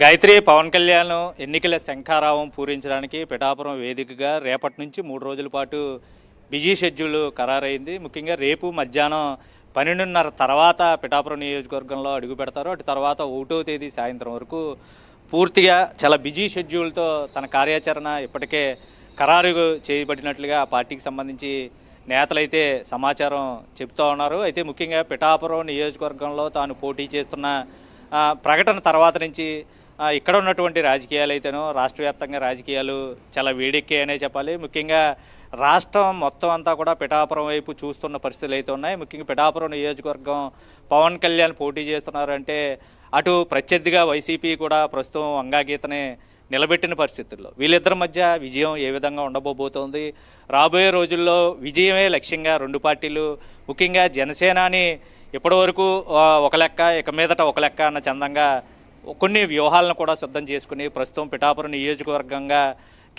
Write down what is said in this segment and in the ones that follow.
గాయత్రి పవన్ కళ్యాణ్ ఎన్నికల శంఖారావం పూరించడానికి పిఠాపురం వేదికగా రేపటి నుంచి మూడు రోజుల పాటు బిజీ షెడ్యూల్ ఖరారైంది ముఖ్యంగా రేపు మధ్యాహ్నం పన్నెండున్నర తర్వాత పిఠాపురం నియోజకవర్గంలో అడుగు పెడతారు అటు తర్వాత ఒకటో తేదీ సాయంత్రం వరకు పూర్తిగా చాలా బిజీ షెడ్యూల్తో తన కార్యాచరణ ఇప్పటికే ఖరారు చేయబడినట్లుగా పార్టీకి సంబంధించి నేతలైతే సమాచారం చెప్తూ ఉన్నారు అయితే ముఖ్యంగా పిఠాపురం నియోజకవర్గంలో తాను పోటీ చేస్తున్న ప్రకటన తర్వాత నుంచి ఇక్కడ ఉన్నటువంటి రాజకీయాలు అయితేనో రాష్ట్ర వ్యాప్తంగా రాజకీయాలు చాలా వేడెక్కాయనే చెప్పాలి ముఖ్యంగా రాష్ట్రం మొత్తం అంతా కూడా పిఠాపురం వైపు చూస్తున్న పరిస్థితులు అయితే ఉన్నాయి ముఖ్యంగా పిఠాపురం నియోజకవర్గం పవన్ కళ్యాణ్ పోటీ చేస్తున్నారంటే అటు ప్రత్యర్థిగా వైసీపీ కూడా ప్రస్తుతం అంగాగీతనే నిలబెట్టిన పరిస్థితుల్లో వీళ్ళిద్దరి మధ్య విజయం ఏ విధంగా ఉండబోబోతోంది రాబోయే రోజుల్లో విజయమే లక్ష్యంగా రెండు పార్టీలు ముఖ్యంగా జనసేనాని ఇప్పటివరకు ఒక లెక్క ఇక మీదట ఒక లెక్క అన్న చందంగా కొన్ని వ్యూహాలను కూడా సిద్ధం చేసుకుని ప్రస్తుతం పిఠాపురం నియోజకవర్గంగా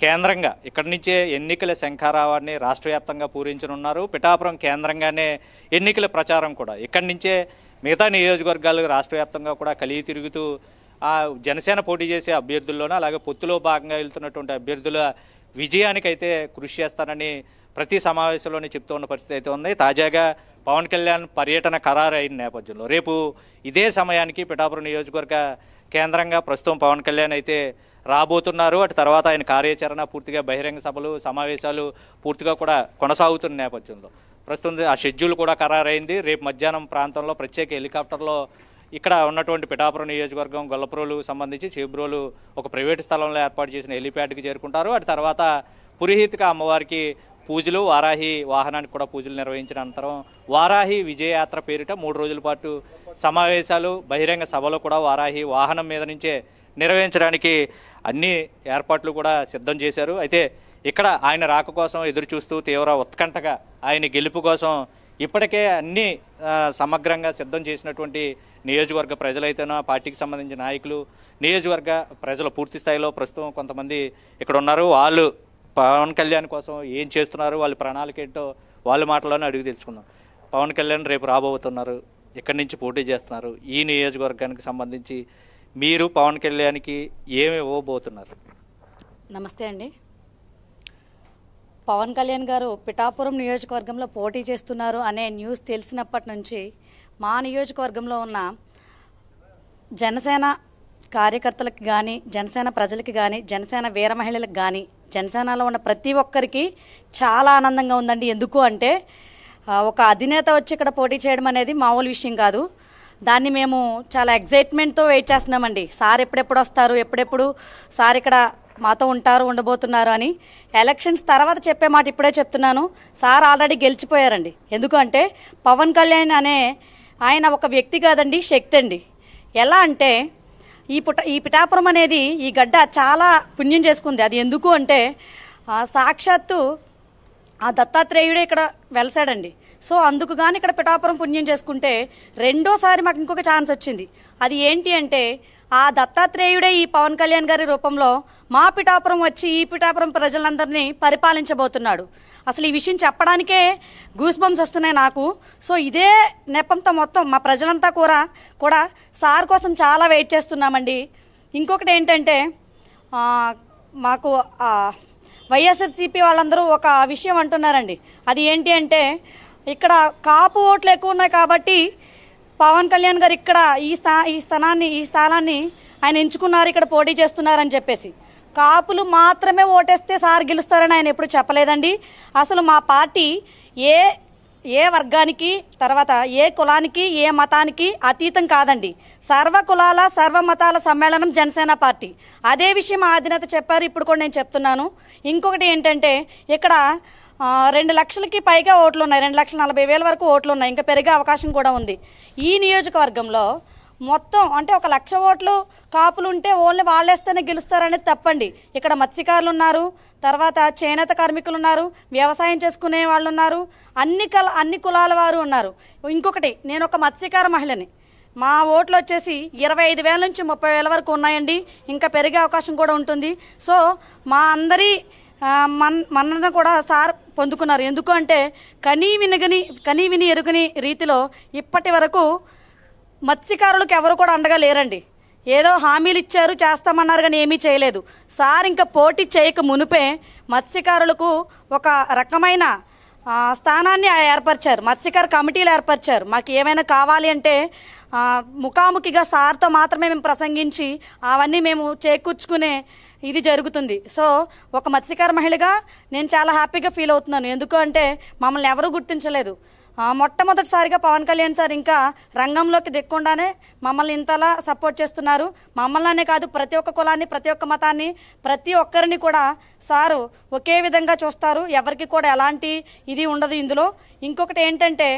కేంద్రంగా ఇక్కడి నుంచే ఎన్నికల శంఖారావాన్ని రాష్ట్ర వ్యాప్తంగా పూరించనున్నారు పిఠాపురం కేంద్రంగానే ఎన్నికల ప్రచారం కూడా ఇక్కడి నుంచే మిగతా నియోజకవర్గాలు రాష్ట్ర వ్యాప్తంగా కూడా కలిగి తిరుగుతూ ఆ జనసేన పోటీ చేసే అభ్యర్థుల్లోనూ అలాగే పొత్తులో భాగంగా వెళ్తున్నటువంటి అభ్యర్థుల విజయానికైతే కృషి చేస్తానని ప్రతి సమావేశంలోనే చెప్తూ ఉన్న పరిస్థితి అయితే ఉంది తాజాగా పవన్ కళ్యాణ్ పర్యటన ఖరారు అయిన నేపథ్యంలో రేపు ఇదే సమయానికి పిఠాపురం నియోజకవర్గ కేంద్రంగా ప్రస్తుతం పవన్ కళ్యాణ్ అయితే రాబోతున్నారు అటు తర్వాత ఆయన కార్యాచరణ పూర్తిగా బహిరంగ సభలు సమావేశాలు పూర్తిగా కూడా కొనసాగుతున్న నేపథ్యంలో ప్రస్తుతం ఆ షెడ్యూల్ కూడా ఖరారైంది రేపు మధ్యాహ్నం ప్రాంతంలో ప్రత్యేక హెలికాప్టర్లో ఇక్కడ ఉన్నటువంటి పిఠాపురం నియోజకవర్గం గొల్లప్రోలు సంబంధించి చేబ్రోలు ఒక ప్రైవేటు స్థలంలో ఏర్పాటు చేసిన హెలిప్యాడ్కి చేరుకుంటారు అటు తర్వాత పురోహితిక అమ్మవారికి పూజలు వారాహి వాహనానికి కూడా పూజలు నిర్వహించిన అనంతరం వారాహి విజయయాత్ర పేరిట మూడు రోజుల పాటు సమావేశాలు బహిరంగ సభలు కూడా వారాహి వాహనం మీద నుంచే నిర్వహించడానికి అన్ని ఏర్పాట్లు కూడా సిద్ధం చేశారు అయితే ఇక్కడ ఆయన రాక కోసం ఎదురు చూస్తూ తీవ్ర ఉత్కంఠగా ఆయన గెలుపు కోసం ఇప్పటికే అన్ని సమగ్రంగా సిద్ధం చేసినటువంటి నియోజకవర్గ ప్రజలైతేనో పార్టీకి సంబంధించిన నాయకులు నియోజకవర్గ ప్రజలు పూర్తి స్థాయిలో ప్రస్తుతం కొంతమంది ఇక్కడ ఉన్నారు వాళ్ళు పవన్ కళ్యాణ్ కోసం ఏం చేస్తున్నారు వాళ్ళ ప్రణాళిక ఏంటో వాళ్ళ మాటలోనే అడిగి తెలుసుకుందాం పవన్ కళ్యాణ్ రేపు రాబోతున్నారు ఎక్కడి నుంచి పోటీ చేస్తున్నారు ఈ నియోజకవర్గానికి సంబంధించి మీరు పవన్ కళ్యాణ్కి ఏమి ఇవ్వబోతున్నారు నమస్తే అండి పవన్ కళ్యాణ్ గారు పిఠాపురం నియోజకవర్గంలో పోటీ చేస్తున్నారు అనే న్యూస్ తెలిసినప్పటి నుంచి మా నియోజకవర్గంలో ఉన్న జనసేన కార్యకర్తలకు కానీ జనసేన ప్రజలకి కానీ జనసేన వీర మహిళలకు కానీ జనసేనలో ఉన్న ప్రతి ఒక్కరికి చాలా ఆనందంగా ఉందండి ఎందుకు అంటే ఒక అధినేత వచ్చి ఇక్కడ పోటీ చేయడం అనేది మామూలు విషయం కాదు దాన్ని మేము చాలా ఎగ్జైట్మెంట్తో వెయిట్ చేస్తున్నామండి సార్ ఎప్పుడెప్పుడు వస్తారు ఎప్పుడెప్పుడు సార్ ఇక్కడ మాతో ఉంటారు ఉండబోతున్నారు అని ఎలక్షన్స్ తర్వాత చెప్పే మాట ఇప్పుడే చెప్తున్నాను సార్ ఆల్రెడీ గెలిచిపోయారండి ఎందుకంటే పవన్ కళ్యాణ్ అనే ఆయన ఒక వ్యక్తి కాదండి శక్తి అండి ఎలా అంటే ఈ పుట ఈ పిఠాపురం అనేది ఈ గడ్డ చాలా పుణ్యం చేసుకుంది అది ఎందుకు అంటే సాక్షాత్తు ఆ దత్తాత్రేయుడే ఇక్కడ వెలసాడండి సో అందుకు కానీ ఇక్కడ పిఠాపురం పుణ్యం చేసుకుంటే రెండోసారి మాకు ఇంకొక ఛాన్స్ వచ్చింది అది ఏంటి అంటే ఆ దత్తాత్రేయుడే ఈ పవన్ కళ్యాణ్ గారి రూపంలో మా పిఠాపురం వచ్చి ఈ పిఠాపురం ప్రజలందరినీ పరిపాలించబోతున్నాడు అసలు ఈ విషయం చెప్పడానికే గూస్ బంప్స్ వస్తున్నాయి నాకు సో ఇదే నెపంతో మొత్తం మా ప్రజలంతా కూడా కూడా సార్ కోసం చాలా వెయిట్ చేస్తున్నామండి ఇంకొకటి ఏంటంటే మాకు వైఎస్ఆర్సీపీ వాళ్ళందరూ ఒక విషయం అంటున్నారండి అది ఏంటి అంటే ఇక్కడ కాపు ఓట్లు ఎక్కువ ఉన్నాయి కాబట్టి పవన్ కళ్యాణ్ గారు ఇక్కడ ఈ స్థా ఈ స్థానాన్ని ఈ స్థానాన్ని ఆయన ఎంచుకున్నారు ఇక్కడ పోటీ చేస్తున్నారని చెప్పేసి కాపులు మాత్రమే ఓటేస్తే సార్ గెలుస్తారని ఆయన ఎప్పుడు చెప్పలేదండి అసలు మా పార్టీ ఏ ఏ వర్గానికి తర్వాత ఏ కులానికి ఏ మతానికి అతీతం కాదండి సర్వ కులాల సర్వ మతాల సమ్మేళనం జనసేన పార్టీ అదే విషయం ఆధీనత చెప్పారు ఇప్పుడు కూడా నేను చెప్తున్నాను ఇంకొకటి ఏంటంటే ఇక్కడ రెండు లక్షలకి పైగా ఓట్లు ఉన్నాయి రెండు లక్షల నలభై వేల వరకు ఓట్లు ఉన్నాయి ఇంకా పెరిగే అవకాశం కూడా ఉంది ఈ నియోజకవర్గంలో మొత్తం అంటే ఒక లక్ష ఓట్లు కాపులు ఉంటే ఓన్లీ వాళ్ళేస్తేనే గెలుస్తారనేది తప్పండి ఇక్కడ మత్స్యకారులు ఉన్నారు తర్వాత చేనేత కార్మికులు ఉన్నారు వ్యవసాయం చేసుకునే వాళ్ళు ఉన్నారు అన్ని కల అన్ని కులాల వారు ఉన్నారు ఇంకొకటి నేను ఒక మత్స్యకార మహిళని మా ఓట్లు వచ్చేసి ఇరవై ఐదు వేల నుంచి ముప్పై వేల వరకు ఉన్నాయండి ఇంకా పెరిగే అవకాశం కూడా ఉంటుంది సో మా అందరి మన్ మన్నను కూడా సార్ పొందుకున్నారు ఎందుకంటే కనీ వినగని కనీ విని ఎరుగని రీతిలో ఇప్పటి వరకు మత్స్యకారులకు ఎవరు కూడా అండగా లేరండి ఏదో హామీలు ఇచ్చారు చేస్తామన్నారు కానీ ఏమీ చేయలేదు సార్ ఇంకా పోటీ చేయక మునిపే మత్స్యకారులకు ఒక రకమైన స్థానాన్ని ఏర్పరిచారు మత్స్యకార కమిటీలు ఏర్పరిచారు మాకు ఏమైనా కావాలి అంటే ముఖాముఖిగా సార్తో మాత్రమే మేము ప్రసంగించి అవన్నీ మేము చేకూర్చుకునే ఇది జరుగుతుంది సో ఒక మత్స్యకార మహిళగా నేను చాలా హ్యాపీగా ఫీల్ అవుతున్నాను ఎందుకంటే మమ్మల్ని ఎవరూ గుర్తించలేదు మొట్టమొదటిసారిగా పవన్ కళ్యాణ్ సార్ ఇంకా రంగంలోకి దిక్కుండానే మమ్మల్ని ఇంతలా సపోర్ట్ చేస్తున్నారు మమ్మల్ని కాదు ప్రతి ఒక్క కులాన్ని ప్రతి ఒక్క మతాన్ని ప్రతి ఒక్కరిని కూడా సారు ఒకే విధంగా చూస్తారు ఎవరికి కూడా ఎలాంటి ఇది ఉండదు ఇందులో ఇంకొకటి ఏంటంటే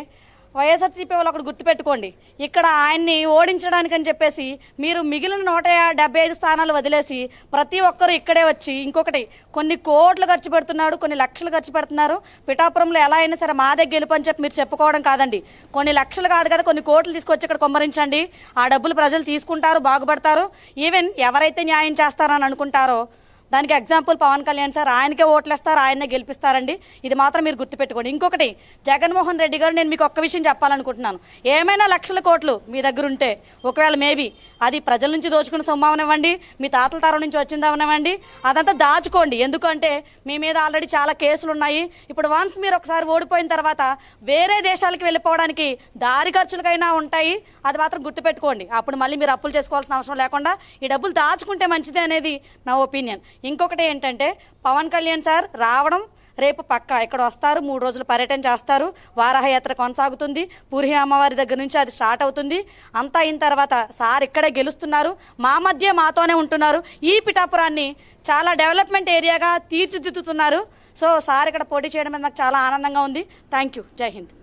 వైఎస్ఆర్సీపీ వాళ్ళు ఒకటి గుర్తుపెట్టుకోండి ఇక్కడ ఆయన్ని ఓడించడానికని చెప్పేసి మీరు మిగిలిన నూట డెబ్బై ఐదు స్థానాలు వదిలేసి ప్రతి ఒక్కరు ఇక్కడే వచ్చి ఇంకొకటి కొన్ని కోట్లు ఖర్చు పెడుతున్నాడు కొన్ని లక్షలు ఖర్చు పెడుతున్నారు పిఠాపురంలో ఎలా అయినా సరే మా దగ్గర గెలుపని చెప్పి మీరు చెప్పుకోవడం కాదండి కొన్ని లక్షలు కాదు కదా కొన్ని కోట్లు తీసుకొచ్చి ఇక్కడ కొమ్మరించండి ఆ డబ్బులు ప్రజలు తీసుకుంటారు బాగుపడతారు ఈవెన్ ఎవరైతే న్యాయం చేస్తారని అనుకుంటారో దానికి ఎగ్జాంపుల్ పవన్ కళ్యాణ్ సార్ ఆయనకే ఓట్లేస్తారు ఆయన్నే గెలిపిస్తారండి ఇది మాత్రం మీరు గుర్తుపెట్టుకోండి ఇంకొకటి జగన్మోహన్ రెడ్డి గారు నేను మీకు ఒక్క విషయం చెప్పాలనుకుంటున్నాను ఏమైనా లక్షల కోట్లు మీ దగ్గర ఉంటే ఒకవేళ మేబీ అది ప్రజల నుంచి దోచుకున్న సొమ్ము మీ తాతల తరం నుంచి వచ్చింది అదంతా దాచుకోండి ఎందుకంటే మీ మీద ఆల్రెడీ చాలా కేసులు ఉన్నాయి ఇప్పుడు వన్స్ మీరు ఒకసారి ఓడిపోయిన తర్వాత వేరే దేశాలకు వెళ్ళిపోవడానికి దారి ఖర్చులకైనా ఉంటాయి అది మాత్రం గుర్తుపెట్టుకోండి అప్పుడు మళ్ళీ మీరు అప్పులు చేసుకోవాల్సిన అవసరం లేకుండా ఈ డబ్బులు దాచుకుంటే మంచిది అనేది నా ఒపీనియన్ ఇంకొకటి ఏంటంటే పవన్ కళ్యాణ్ సార్ రావడం రేపు పక్క ఇక్కడ వస్తారు మూడు రోజులు పర్యటన చేస్తారు వారాహయాత్ర కొనసాగుతుంది పూర్హి అమ్మవారి దగ్గర నుంచి అది స్టార్ట్ అవుతుంది అంతా అయిన తర్వాత సార్ ఇక్కడే గెలుస్తున్నారు మా మధ్య మాతోనే ఉంటున్నారు ఈ పిఠాపురాన్ని చాలా డెవలప్మెంట్ ఏరియాగా తీర్చిదిద్దుతున్నారు సో సార్ ఇక్కడ పోటీ చేయడం నాకు చాలా ఆనందంగా ఉంది థ్యాంక్ యూ జై హింద్